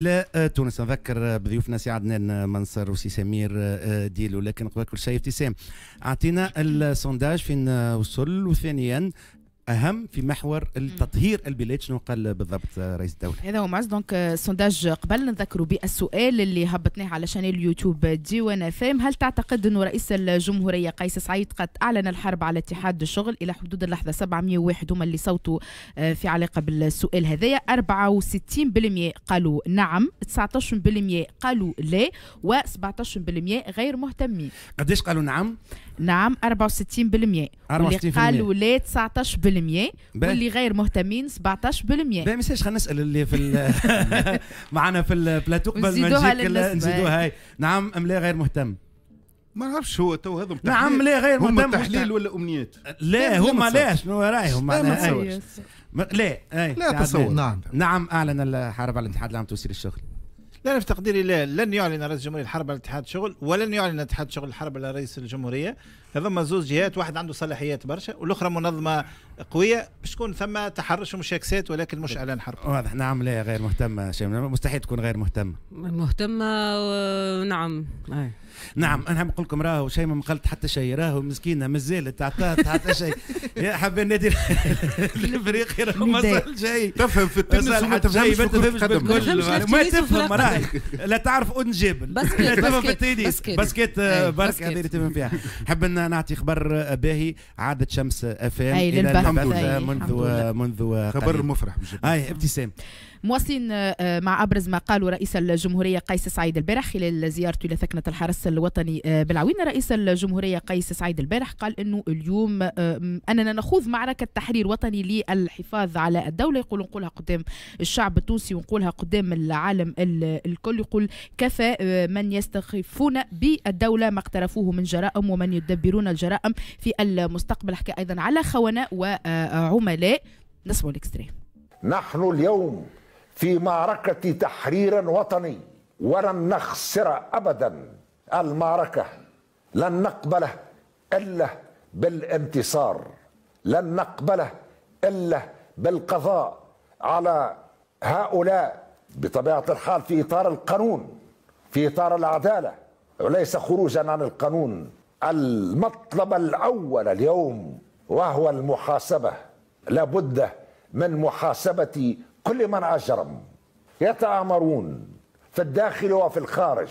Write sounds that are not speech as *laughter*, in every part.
لا آه، تونس نذكر آه، بضيوفنا سي عدنان آه، منصر وسي سمير ديلو لكن قبل كل شيء ابتسام اعطينا السونداج فين وصل وثانيا اهم في محور التطهير البلاد شنو قال بالضبط رئيس الدوله هذا هو معز دونك السونداج آه، آه، قبل نذكروا بالسؤال اللي هبطناه على شانيل اليوتيوب آه، ديوان فام هل تعتقد انه رئيس الجمهوريه قيس سعيد قد اعلن الحرب على اتحاد الشغل الى حدود اللحظه 701 هما اللي صوتوا في علاقه بالسؤال هذايا 64% قالوا نعم 19% قالوا لا و17% غير مهتمين قداش قالوا نعم نعم 64% 64% قالوا لا 19% واللي غير مهتمين 17% باهي مش خلينا نسال اللي في *laughs* معنا في البلاتو قبل ما نجيك نزيدوها هاي نعم ام لا غير مهتم ما نعرفش هو تو هذا نعم لا غير مهتم تحليل ولا امنيات لا هما لا شنو رايهم لا ما تصورش لا لا تصور نعم نعم اعلن الحرب على الاتحاد العام توصيل الشغل لا في تقديري لا لن يعلن رئيس الجمهورية الحرب على اتحاد شغل ولن يعلن اتحاد شغل الحرب على رئيس الجمهورية هذوما زوج جهات واحد عنده صلاحيات برشا والاخرى منظمه قويه باش تكون ثم تحرش ومشاكسات ولكن مش اعلان حرب واضح نعم لا غير مهتمه مستحيل تكون غير مهتمه مهتمه ونعم نعم أي. نعم انا نقول لكم راهو شيء ما قالت حتى شيء راهو مسكينه مازالت تعطات حتى شيء *laughs* يا حب النادي *laughs* الافريقي راهو ما صار شيء تفهم في التنس ما تفهمش بالكل ما تفهم راهي لا تعرف اذن جبل لا تفهم في باسكيت آه، برك هذه اللي تفهم فيها حب *laughs* نعطي خبر باهي عاده شمس اف ام الى منذ منذ خبر مفرح اي ابتسام مواصلين آه، آه، مع ابرز ما قاله رئيس الجمهوريه قيس سعيد البارح خلال زيارته الى ثكنه الحرس الوطني آه، بالعوينه رئيس الجمهوريه قيس سعيد البارح قال انه اليوم اننا نخوض معركه تحرير وطني للحفاظ على الدوله يقول نقولها قدام الشعب التونسي ونقولها قدام العالم الكل يقول كفى من يستخفون بالدوله ما اقترفوه من جرائم ومن يدبرون الجرائم في المستقبل حكى ايضا على خونة وعملاء نسمعوا الاكستريم نحن اليوم في معركة تحرير وطني ولن نخسر أبدا المعركة لن نقبله إلا بالانتصار لن نقبله إلا بالقضاء على هؤلاء بطبيعة الحال في إطار القانون في إطار العدالة وليس خروجا عن القانون المطلب الأول اليوم وهو المحاسبة لابد من محاسبة كل من أجرم يتآمرون في الداخل وفي الخارج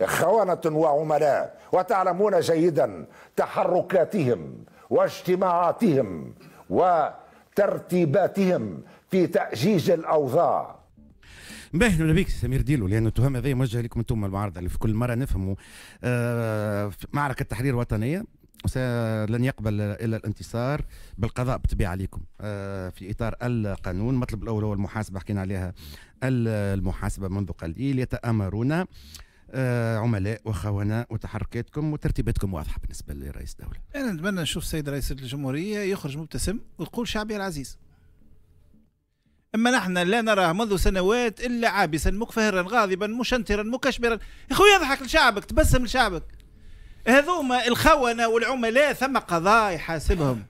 إخوانة وعملاء وتعلمون جيدا تحركاتهم واجتماعاتهم وترتيباتهم في تأجيج الأوضاع باهي ولا بيك سمير ديلو لان التهم هذه موجهه لكم انتم المعارضه اللي في كل مره نفهموا آه، معركه تحرير وطنيه لن يقبل الا الانتصار بالقضاء بتبيع عليكم آه، في اطار القانون المطلب الاول هو المحاسبه حكينا عليها المحاسبه منذ قليل يتامرون آه، عملاء وخونة وتحركاتكم وترتيباتكم واضحه بالنسبه لرئيس الدوله. انا نتمنى نشوف السيد رئيس الجمهوريه يخرج مبتسم ويقول شعبي العزيز. اما نحن لا نراه منذ سنوات الا عابسا مكفهرا غاضبا مشنترا مكشبرا، يا خويا اضحك لشعبك تبسم لشعبك. هذوما الخونه والعملاء ثم قضاء يحاسبهم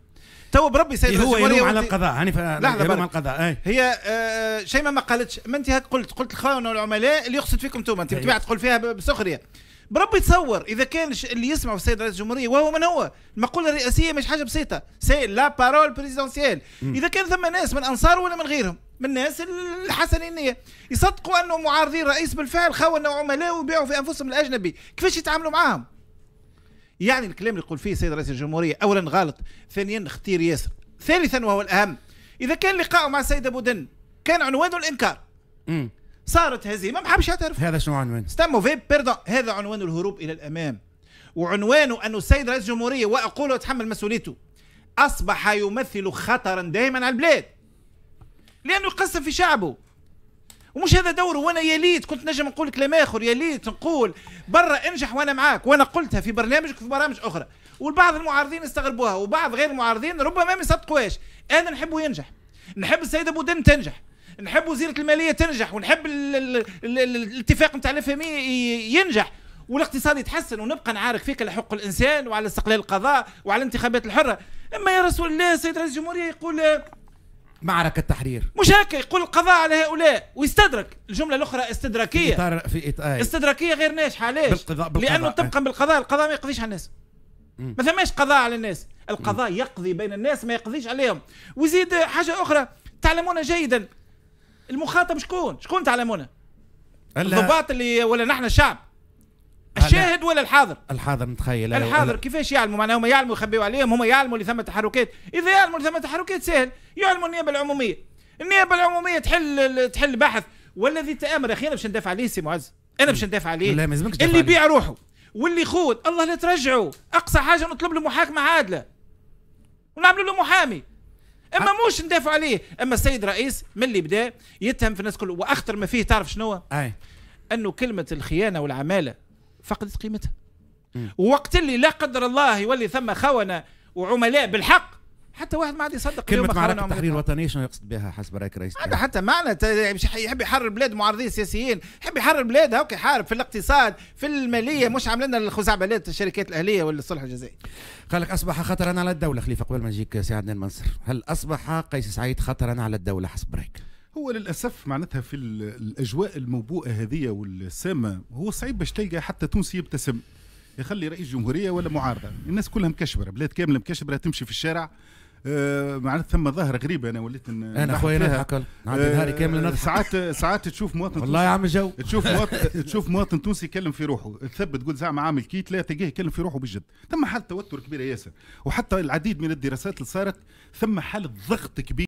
تو بربي سيد إيه، هو يلوم على القضاء هاني لحظه على القضاء أي. هي آه شيماء ما قالتش ما انت هاك قلت قلت الخونه والعملاء اللي يقصد فيكم توما انت إيه. بتبيع تقول فيها بسخريه بربي تصور اذا كان اللي يسمع في السيد رئيس الجمهوريه وهو من هو المقوله الرئاسيه مش حاجه بسيطه سي لا بارول بريزيدونسيال اذا كان ثم ناس من انصار ولا من غيرهم من الناس الحسني النيه يصدقوا انه معارضين رئيس بالفعل خونه وعملاء ويبيعوا في انفسهم الاجنبي كيفاش يتعاملوا معاهم يعني الكلام اللي يقول فيه السيد رئيس الجمهورية أولا غلط ثانيا اختير ياسر ثالثا وهو الأهم إذا كان لقاءه مع السيد أبو دن كان عنوانه الإنكار م. صارت هزيمة ما حبش يعترف هذا شنو عنوان استموا فيب بيردون هذا عنوان الهروب إلى الأمام وعنوانه أنه السيد رئيس الجمهورية وأقول وأتحمل مسؤوليته أصبح يمثل خطرا دائما على البلاد لأنه يقسم في شعبه ومش هذا دوره وانا يا ليت كنت نجم نقول كلام اخر يا ليت نقول برا انجح وانا معاك وانا قلتها في برنامجك وفي برامج اخرى والبعض المعارضين استغربوها وبعض غير المعارضين ربما ما يصدقوهاش انا نحبه ينجح نحب السيده بودن تنجح نحب وزيره الماليه تنجح ونحب الـ الـ الـ الاتفاق نتاع ينجح والاقتصاد يتحسن ونبقى نعارك فيك على حق الانسان وعلى استقلال القضاء وعلى الانتخابات الحره اما يا رسول الله السيد رئيس الجمهوريه يقول معركة تحرير مش هكا يقول القضاء على هؤلاء ويستدرك الجملة الأخرى استدراكية في إطار في إطار آه. استدراكية غير ناجحة ليش؟ بالقضاء بالقضاء لأنه طبقا آه. بالقضاء القضاء ما يقضيش على الناس ما ثماش قضاء على الناس القضاء م. يقضي بين الناس ما يقضيش عليهم وزيد حاجة أخرى تعلمون جيدا المخاطب شكون؟ شكون تعلمونه؟ الضباط اللي ولا نحن الشعب الشاهد ولا الحاضر الحاضر نتخيل أيوة، الحاضر كيفاش يعلموا معناها هم يعلموا يخبيوا عليهم هم يعلموا اللي ثم تحركات اذا يعلموا اللي ثم تحركات سهل يعلموا النيابه العموميه النيابه العموميه تحل تحل بحث والذي تامر اخي انا باش ندافع عليه سي معز انا باش ندافع عليه لا ما يلزمكش اللي يبيع روحه واللي خود الله لا ترجعه اقصى حاجه نطلب له محاكمه عادله ونعمل له محامي اما موش ندافع عليه اما السيد رئيس من اللي بدا يتهم في الناس كله واخطر ما فيه تعرف شنو أي. انه كلمه الخيانه والعماله فقدت قيمتها وقت اللي لا قدر الله يولي ثم خونة وعملاء بالحق حتى واحد ما عاد يصدق كلمة معركة التحرير الوطنية شنو يقصد بها حسب رايك رئيس هذا حتى معنى يحب يحرر بلاد معارضين سياسيين يحب يحرر بلاد هاك يحارب في الاقتصاد في المالية مش عامل لنا الخزعبلات الشركات الأهلية ولا الصلح قال لك أصبح خطرا على الدولة خليفة قبل ما نجيك سي عدنان منصر هل أصبح قيس سعيد خطرا على الدولة حسب رأيك؟ هو للاسف معناتها في الاجواء الموبوءه هذه والسامه هو صعيب باش تلقى حتى تونسي يبتسم يخلي رئيس جمهوريه ولا معارضه الناس كلها مكشبره بلاد كامله مكشبره تمشي في الشارع آه معناتها ثم ظاهره غريبه انا وليت انا خويا نضحك عندي نهاري كامل نضحك ساعات ساعات تشوف مواطن والله يا عم جو تشوف مواطن *laughs* تشوف مواطن تونسي يكلم في روحه تثبت تقول زعما عامل كيت لا تلقاه يكلم في روحه بجد ثم حاله توتر كبيره ياسر وحتى العديد من الدراسات اللي صارت ثم حاله ضغط كبير